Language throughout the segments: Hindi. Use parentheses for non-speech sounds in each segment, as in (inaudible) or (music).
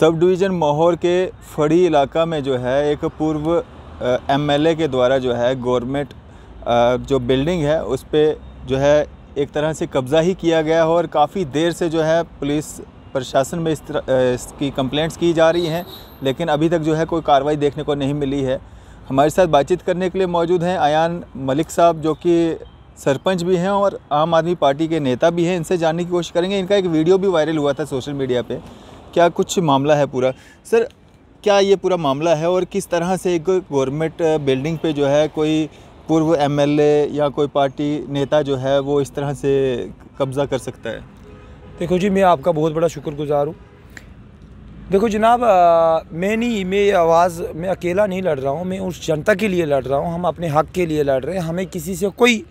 सब डिवीज़न माहौर के फड़ी इलाका में जो है एक पूर्व एमएलए के द्वारा जो है गवर्नमेंट जो बिल्डिंग है उस पर जो है एक तरह से कब्ज़ा ही किया गया है और काफ़ी देर से जो है पुलिस प्रशासन में इस तरह इसकी कंप्लेंट्स की जा रही हैं लेकिन अभी तक जो है कोई कार्रवाई देखने को नहीं मिली है हमारे साथ बातचीत करने के लिए मौजूद हैं आयान मलिक साहब जो कि सरपंच भी हैं और आम आदमी पार्टी के नेता भी हैं इनसे जानने की कोशिश करेंगे इनका एक वीडियो भी वायरल हुआ था सोशल मीडिया पर क्या कुछ मामला है पूरा सर क्या ये पूरा मामला है और किस तरह से एक गवर्नमेंट बिल्डिंग पे जो है कोई पूर्व एमएलए या कोई पार्टी नेता जो है वो इस तरह से कब्ज़ा कर सकता है देखो जी मैं आपका बहुत बड़ा शुक्रगुजार हूँ देखो जनाब मैं नहीं मैं आवाज़ मैं अकेला नहीं लड़ रहा हूँ मैं उस जनता के लिए लड़ रहा हूँ हम अपने हक के लिए लड़ रहे हैं हमें किसी से कोई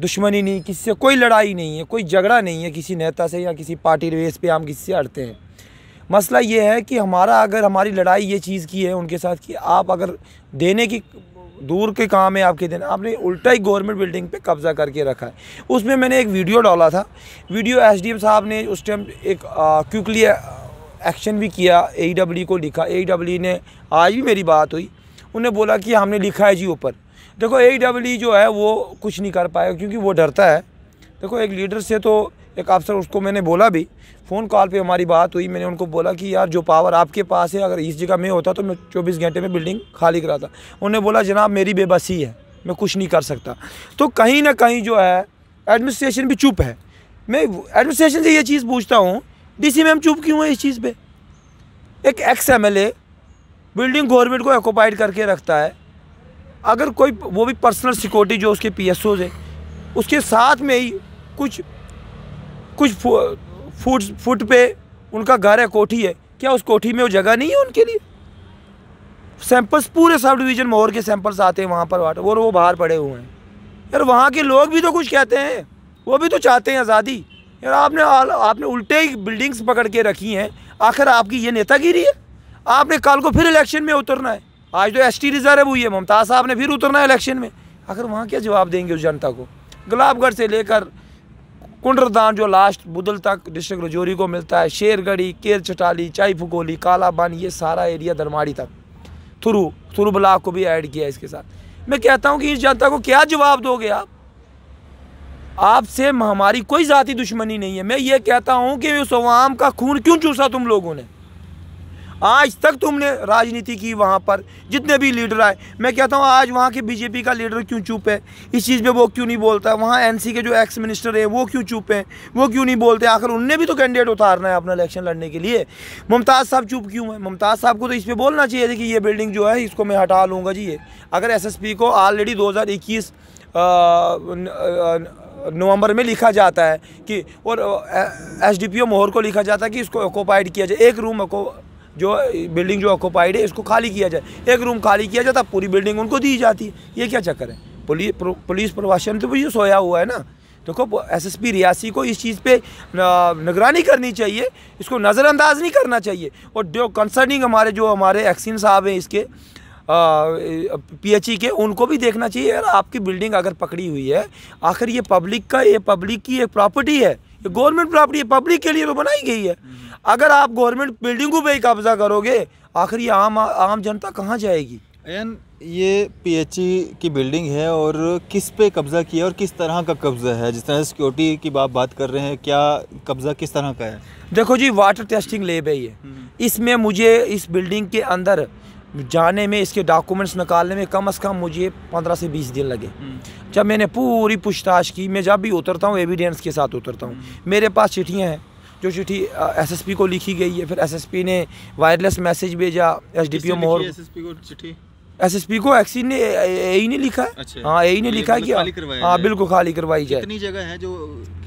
दुश्मनी नहीं किसी से कोई लड़ाई नहीं है कोई झगड़ा नहीं है किसी नेता से या किसी पार्टी रेस पे हम किसी से अड़ते हैं मसला ये है कि हमारा अगर हमारी लड़ाई ये चीज़ की है उनके साथ कि आप अगर देने की दूर के काम है आपके दिन आपने उल्टा ही गवर्नमेंट बिल्डिंग पे कब्ज़ा करके रखा है उसमें मैंने एक वीडियो डाला था वीडियो एसडीएम साहब ने उस टाइम एक क्विकली एक्शन भी किया ए e को लिखा ए e ने आज भी मेरी बात हुई उन्हें बोला कि हमने लिखा है जी ऊपर देखो ए e जो है वो कुछ नहीं कर पाया क्योंकि वो डरता है देखो एक लीडर से तो एक अफसर उसको मैंने बोला भी फ़ोन कॉल पे हमारी बात हुई मैंने उनको बोला कि यार जो पावर आपके पास है अगर इस जगह में होता तो मैं चौबीस घंटे में बिल्डिंग खाली कराता उन्होंने बोला जनाब मेरी बेबसी है मैं कुछ नहीं कर सकता तो कहीं ना कहीं जो है एडमिनिस्ट्रेशन भी चुप है मैं एडमिनिस्ट्रेशन से ये चीज़ पूछता हूँ डीसी मैम चुप क्यों है इस चीज़ पे एक एक्स एम बिल्डिंग गवर्नमेंट को एकोपाइड करके रखता है अगर कोई वो भी पर्सनल सिक्योरिटी जो उसके पी है उसके साथ में ही कुछ कुछ फुट फुट पे उनका घर है कोठी है क्या उस कोठी में वो जगह नहीं है उनके लिए सैंपल्स पूरे सब डिवीज़न मोहर के सैंपल्स आते हैं वहाँ पर वाटर और वो बाहर पड़े हुए हैं यार वहाँ के लोग भी तो कुछ कहते हैं वो भी तो चाहते हैं आज़ादी यार आपने आपने उल्टे ही बिल्डिंग्स पकड़ के रखी हैं आखिर आपकी ये नेतागिरी है आपने कल को फिर इलेक्शन में उतरना है आज तो एस टी रिज़र्व हुई है ममताज़ साहब ने फिर उतरना है इलेक्शन में आखिर वहाँ क्या जवाब देंगे उस जनता को गुलाबगढ़ से लेकर कुंडरधाम जो लास्ट बुदल तक डिस्ट्रिक्ट रजौरी को मिलता है शेरगढ़ी केर चटाली चाई फुकोली कालाबान ये सारा एरिया दरमाड़ी तक थ्रू थ्रू ब्लाक को भी ऐड किया इसके साथ मैं कहता हूँ कि इस जनता को क्या जवाब दोगे आप आपसे हमारी कोई ज़ाती दुश्मनी नहीं है मैं ये कहता हूँ कि उस अवाम का खून क्यों चूसा तुम लोगों ने आज तक तुमने राजनीति की वहाँ पर जितने भी लीडर आए मैं कहता हूँ आज वहाँ के बीजेपी का लीडर क्यों चुप है इस चीज़ पे वो क्यों नहीं बोलता है वहाँ एनसी के जो एक्स मिनिस्टर हैं वो क्यों चुप हैं वो क्यों नहीं बोलते आखिर उनने भी तो कैंडिडेट उतारना है अपना इलेक्शन लड़ने के लिए मुमताज़ साहब चुप क्यों है मुमताज़ साहब को तो इस पर बोलना चाहिए कि ये बिल्डिंग जो है इसको मैं हटा लूँगा जी ये अगर एस को ऑलरेडी दो नवंबर में लिखा जाता है कि और एसडीपीओ मोहर को लिखा जाता है कि इसको ऑक्यूपाइड किया जाए एक रूम को जो बिल्डिंग जो ऑक्यूपाइड है इसको खाली किया जाए एक रूम खाली किया जाता पूरी बिल्डिंग उनको दी जाती है ये क्या चक्कर है पुलिस पुलिस प्रशासन तो भी सोया हुआ है ना देखो तो एसएसपी रियासी को इस चीज़ पे निगरानी करनी चाहिए इसको नज़रअंदाज नहीं करना चाहिए और जो कंसर्निंग हमारे जो हमारे एक्सिन साहब हैं इसके पीएचई के उनको भी देखना चाहिए यार आपकी बिल्डिंग अगर पकड़ी हुई है आखिर ये पब्लिक का ये पब्लिक की एक प्रॉपर्टी है ये गवर्नमेंट प्रॉपर्टी है पब्लिक के लिए तो बनाई गई है हम्म। अगर आप गवर्नमेंट बिल्डिंग पर भी कब्जा करोगे आखिर ये आम आम जनता कहाँ जाएगी एन ये पीएचई की बिल्डिंग है और किस पे कब्ज़ा किया और किस तरह का कब्ज़ा है जिस तरह सिक्योरिटी की बात बात कर रहे हैं क्या कब्ज़ा किस तरह का है देखो जी वाटर टेस्टिंग लेब है ये हम्म। इसमें मुझे इस बिल्डिंग के अंदर जाने में इसके डॉक्यूमेंट्स निकालने में कम अज़ कम मुझे पंद्रह से बीस दिन लगे हम्म। जब मैंने पूरी पूछताछ की मैं जब भी उतरता हूँ एविडेंस के साथ उतरता हूँ हम्म। मेरे पास चिट्ठियाँ हैं जो चिट्ठी एसएसपी को लिखी गई है फिर एसएसपी ने वायरलेस मैसेज भेजा S D P O Mohar P को चिट्ठी पी को एक्सी ने यही e ने लिखा अच्छा, हाँ यही e ने लिखा कि हाँ बिल्कुल खाली करवाई जाए कितनी जगह है जो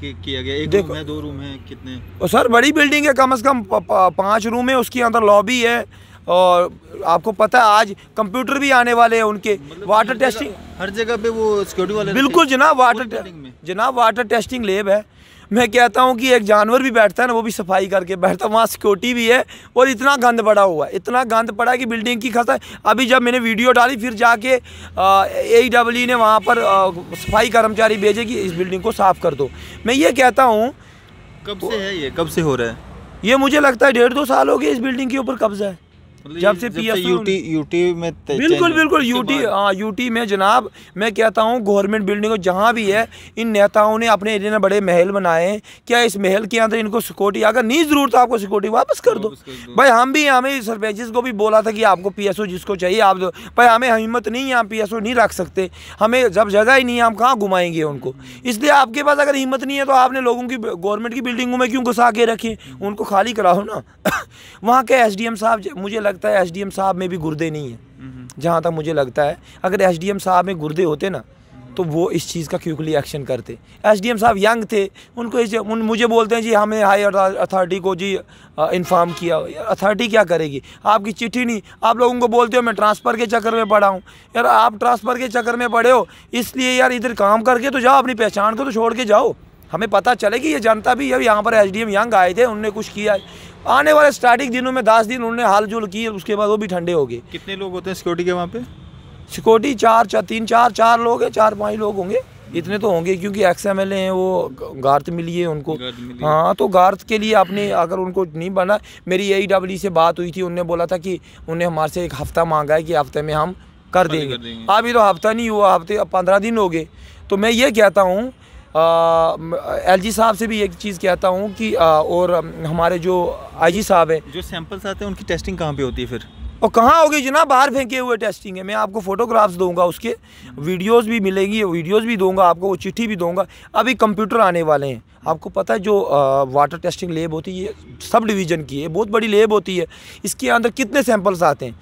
किया गया एक देखो, रूम है दो रूम है कितने और सर बड़ी बिल्डिंग है कम से कम पांच रूम है उसके अंदर लॉबी है और आपको पता है आज कंप्यूटर भी आने वाले हैं उनके मतलब वाटर टेस्टिंग हर जगह पे वो सिक्योरिटी वाले बिल्कुल जनाब वाटर जनाब वाटर टेस्टिंग लेब है मैं कहता हूँ कि एक जानवर भी बैठता है ना वो भी सफाई करके बैठता है वहाँ सिक्योरिटी भी है और इतना गंद पड़ा हुआ है इतना गंद पड़ा कि बिल्डिंग की खासा अभी जब मैंने वीडियो डाली फिर जाके ए डब्ल्यू e ने वहाँ पर आ, सफाई कर्मचारी भेजे कि इस बिल्डिंग को साफ़ कर दो मैं ये कहता हूँ कब से है ये कब से हो रहा है ये मुझे लगता है डेढ़ दो साल हो गए इस बिल्डिंग के ऊपर कब्जा है मतलब जब से पी यूटी यूटी में बिल्कुल बिल्कुल यूटी हाँ यूटी में जनाब मैं कहता हूँ गवर्नमेंट बिल्डिंग जहाँ भी है इन नेताओं ने अपने एरिया में बड़े महल बनाए हैं क्या इस महल के अंदर इनको सिक्योरिटी अगर नहीं जरूरत आपको सिक्योरिटी वापस कर दो भाई हम भी हमें सरपंच को भी बोला था कि आपको पी जिसको चाहिए आप दो भाई हमें हिम्मत नहीं है हम पी नहीं रख सकते हमें जब जगह ही नहीं है हम कहाँ घुमाएंगे उनको इसलिए आपके पास अगर हिम्मत नहीं है तो आपने लोगों की गवर्नमेंट की बिल्डिंगों में क्यों घुसा के रखी उनको खाली कराओ ना (coughs) वहाँ के एस साहब मुझे लगता है एस साहब में भी गुर्दे नहीं है जहाँ तक मुझे लगता है अगर एस साहब में गुर्दे होते ना हम्म। तो वो इस चीज़ का क्योंकि एक्शन करते एसडीएम साहब यंग थे उनको इस उन मुझे बोलते हैं जी हमें हाई अथॉरिटी को जी इन्फॉर्म किया अथॉरिटी क्या करेगी आपकी चिट्ठी नहीं आप लोगों को बोलते हो मैं ट्रांसफ़र के चक्कर में पड़ा हूँ यार आप ट्रांसफ़र के चक्कर में पड़े हो इसलिए यार इधर काम करके तो जाओ अपनी पहचान को तो छोड़ के जाओ हमें पता चले कि ये जनता भी अब यहाँ पर एस यंग आए थे उनने कुछ किया आने वाले स्टार्टिंग दिनों में दस दिन उन्होंने हाल जुल की उसके बाद वो भी ठंडे हो गए कितने लोग होते हैं सिक्योरिटी के वहाँ पे सिक्योरिटी चार चार तीन चार चार लोग हैं चार पाँच लोग होंगे इतने तो होंगे क्योंकि एक्स एम एल ए हैं वो गार्थ मिली है उनको हाँ तो गार्थ के लिए आपने अगर उनको नहीं बना मेरी ए डब्ल्यू e से बात हुई थी उनने बोला था कि उन्हें हमारे से एक हफ़्ता मांगा है कि हफ्ते में हम कर देंगे अभी तो हफ्ता नहीं हुआ हफ्ते पंद्रह दिन हो गए तो मैं ये कहता हूँ एलजी साहब से भी एक चीज़ कहता हूँ कि आ, और हमारे जो आईजी साहब हैं जो सैंपल्स आते हैं उनकी टेस्टिंग कहाँ पे होती है फिर और कहाँ होगी जनाब बाहर फेंके हुए टेस्टिंग है मैं आपको फोटोग्राफ्स दूंगा उसके वीडियोस भी मिलेंगी वीडियोस भी दूंगा आपको वो चिट्ठी भी दूंगा अभी कंप्यूटर आने वाले हैं आपको पता है जो आ, वाटर टेस्टिंग लेब होती है सब डिवीज़न की है बहुत बड़ी लेब होती है इसके अंदर कितने सैंपल्स आते हैं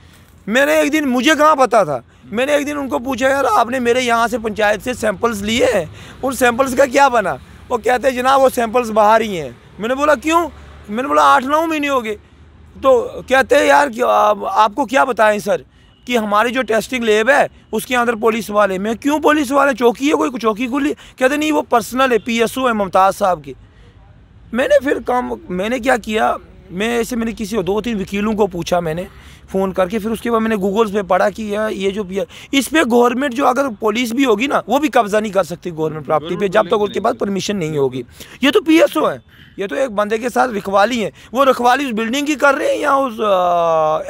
मैंने एक दिन मुझे कहाँ पता था मैंने एक दिन उनको पूछा यार आपने मेरे यहाँ से पंचायत से सैंपल्स लिए हैं उन सैंपल्स का क्या बना वो कहते हैं जनाब वो सैंपल्स बाहर ही हैं मैंने बोला क्यों मैंने बोला आठ नौ महीने हो गए तो कहते हैं यार कि आप, आपको क्या बताएं सर कि हमारी जो टेस्टिंग लेब है उसके अंदर पुलिस वाले मैं क्यों पुलिस वाले चौकी है कोई चौकी खुली कहते नहीं वो पर्सनल है पी है मुमताज़ साहब की मैंने फिर काम मैंने क्या किया मैं ऐसे मैंने किसी दो तीन वकीलों को पूछा मैंने फ़ोन करके फिर उसके बाद मैंने गूगल्स पे पढ़ा कि यार ये जो इस पर गवर्नमेंट जो अगर पुलिस भी होगी ना वो भी कब्जा नहीं कर सकती गवर्नमेंट प्रॉपर्टी पे जब तक उसके पास परमिशन नहीं होगी ये तो पी है ये तो एक बंदे के साथ रखवाली है वो रखवाली उस बिल्डिंग की कर रहे हैं या उस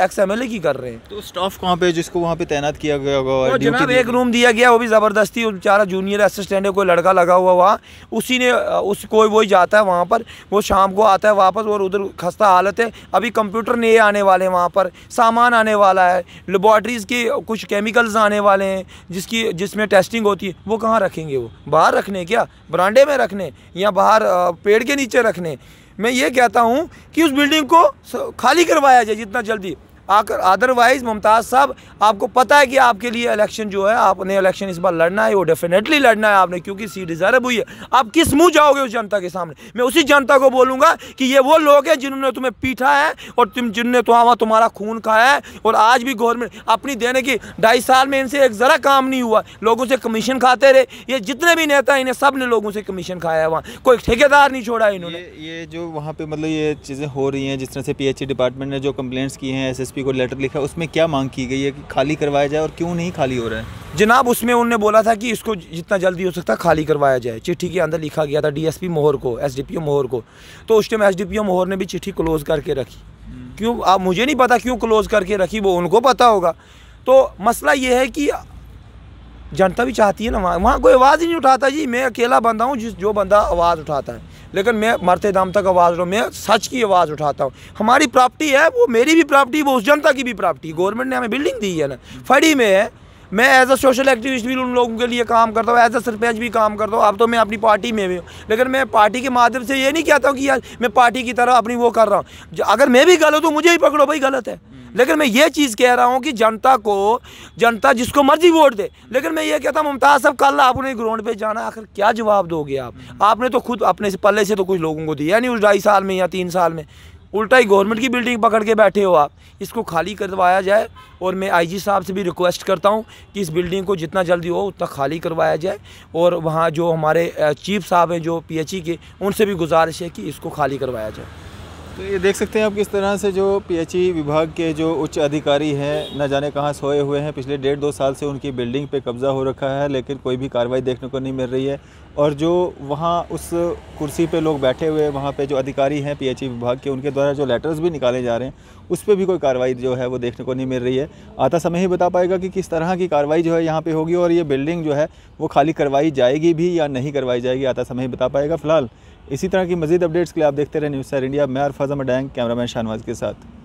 एक्स एम की कर रहे हैं तो स्टाफ कहाँ पे जिसको वहाँ पे तैनात किया गया होगा जनाब एक रूम दिया गया वो भी ज़बरदस्ती बेचारा जूनियर असिस्टेंट है कोई लड़का लगा हुआ वहाँ उसी ने उस कोई वही जाता है वहाँ पर वो शाम को आता है वापस और उधर खस्ता हालत है अभी कंप्यूटर नहीं आने वाले हैं वहाँ पर सामान आने वाला है लेबॉर्ट्रीज़ के कुछ केमिकल्स आने वाले हैं जिसकी जिसमें टेस्टिंग होती है वो कहाँ रखेंगे वो बाहर रखने क्या ब्रांडे में रखने या बाहर पेड़ के नीचे रखने मैं ये कहता हूँ कि उस बिल्डिंग को खाली करवाया जाए जितना जल्दी आकर अदरवाइज़ मुमताज़ साहब आपको पता है कि आपके लिए इलेक्शन जो है आपने इलेक्शन इस बार लड़ना है वो डेफिनेटली लड़ना है आपने क्योंकि सीट डिजर्व हुई है आप किस मुंह जाओगे उस जनता के सामने मैं उसी जनता को बोलूंगा कि ये वो लोग हैं जिन्होंने तुम्हें पीटा है और तुम जिनने तो हाँ तुम्हारा खून खाया है और आज भी गवर्नमेंट अपनी देने की ढाई साल में इनसे एक ज़रा काम नहीं हुआ लोगों से कमीशन खाते रहे ये जितने भी नेता इन्हें सब ने लोगों से कमीशन खाया है वहाँ कोई ठेकेदार नहीं छोड़ा इन्होंने ये, जो वहाँ पे मतलब ये चीज़ें हो रही हैं जिस तरह से पी डिपार्टमेंट ने जो कंप्लेंट्स की हैं एस एसपी को लेटर लिखा उसमें क्या मांग की गई है कि खाली करवाया जाए और क्यों नहीं खाली हो रहा है जनाब उसमें उनने बोला था कि इसको जितना जल्दी हो सकता है खाली करवाया जाए चिट्ठी के अंदर लिखा गया था डीएसपी मोहर को एसडीपीओ मोहर को तो उस टाइम एसडीपीओ मोहर ने भी चिट्ठी क्लोज करके रखी हम्म। क्यों आप मुझे नहीं पता क्यों क्लोज करके रखी वो उनको पता होगा तो मसला ये है कि जनता भी चाहती है ना वहाँ वहाँ कोई आवाज़ ही नहीं उठाता जी मैं अकेला बंदा हूँ जिस जो बंदा आवाज़ उठाता है लेकिन मैं मरते दाम तक आवाज़ रहा मैं सच की आवाज़ उठाता हूँ हमारी प्रॉपर्टी है वो मेरी भी प्रॉपर्टी वो उस जनता की भी प्रॉपर्टी गवर्नमेंट ने हमें बिल्डिंग दी है ना फड़ी में है मैं एज अ सोशल एक्टिविस्ट भी उन लोगों के लिए काम करता हूँ एज अ सरपंच भी काम करता हूँ अब तो मैं अपनी पार्टी में भी हूँ लेकिन मैं पार्टी के माध्यम से ये नहीं कहता हूँ कि यार मैं पार्टी की तरह अपनी वो कर रहा हूँ अगर मैं भी गलत हूँ मुझे ही पकड़ो भाई गलत है लेकिन मैं ये चीज़ कह रहा हूँ कि जनता को जनता जिसको मर्जी वोट दे लेकिन मैं ये कहता हूँ मुमताज़ साहब कल आपने ग्राउंड पे जाना आखिर क्या जवाब दोगे आप आपने तो खुद अपने से पल्ले से तो कुछ लोगों को दिया नहीं उस ढाई साल में या तीन साल में उल्टा ही गवर्नमेंट की बिल्डिंग पकड़ के बैठे हो आप इसको खाली करवाया जाए और मैं आईजी साहब से भी रिक्वेस्ट करता हूँ कि इस बिल्डिंग को जितना जल्दी हो उतना खाली करवाया जाए और वहाँ जो हमारे चीफ साहब हैं जो पीएचई e के उनसे भी गुजारिश है कि इसको खाली करवाया जाए तो ये देख सकते हैं आप किस तरह से जो पीएचई विभाग के जो उच्च अधिकारी हैं न जाने कहाँ सोए हुए हैं पिछले डेढ़ दो साल से उनकी बिल्डिंग पे कब्ज़ा हो रखा है लेकिन कोई भी कार्रवाई देखने को नहीं मिल रही है और जो वहाँ उस कुर्सी पे लोग बैठे हुए वहाँ पे जो अधिकारी हैं पीएचई विभाग के उनके द्वारा जो लेटर्स भी निकाले जा रहे हैं उस पर भी कोई कार्रवाई जो है वो देखने को नहीं मिल रही है आता समय ही बता पाएगा कि किस तरह की कार्रवाई जो है यहाँ पे होगी और ये बिल्डिंग जो है वो खाली करवाई जाएगी भी या नहीं करवाई जाएगी आता समय ही बता पाएगा फिलहाल इसी तरह की मजीद अपडेट्स के लिए आप देखते रहे न्यूज़ सर इंडिया मैं अरफाजा डैंग कैमरा मैन के साथ